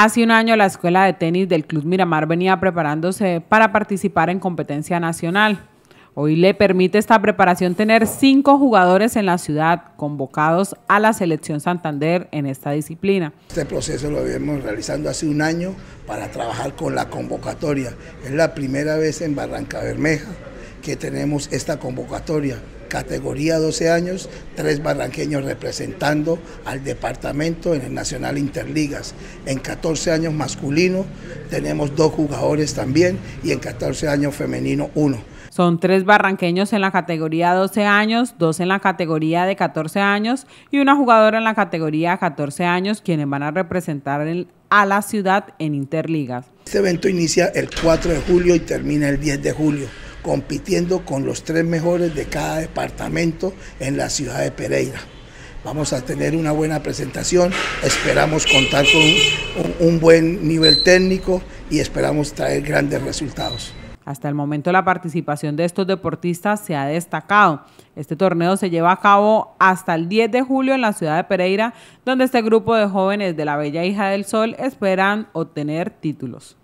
Hace un año la escuela de tenis del Club Miramar venía preparándose para participar en competencia nacional. Hoy le permite esta preparación tener cinco jugadores en la ciudad convocados a la selección Santander en esta disciplina. Este proceso lo habíamos realizando hace un año para trabajar con la convocatoria. Es la primera vez en Barranca Bermeja que tenemos esta convocatoria. Categoría 12 años, tres barranqueños representando al departamento en el Nacional Interligas. En 14 años masculino tenemos dos jugadores también y en 14 años femenino uno. Son tres barranqueños en la categoría 12 años, dos en la categoría de 14 años y una jugadora en la categoría 14 años, quienes van a representar a la ciudad en Interligas. Este evento inicia el 4 de julio y termina el 10 de julio compitiendo con los tres mejores de cada departamento en la ciudad de Pereira. Vamos a tener una buena presentación, esperamos contar con un, buen nivel técnico y esperamos traer grandes resultados. Hasta el momento la participación de estos deportistas se ha destacado. Este torneo se lleva a cabo hasta el 10 de julio en la ciudad de Pereira, donde este grupo de jóvenes de la Bella Hija del Sol esperan obtener títulos.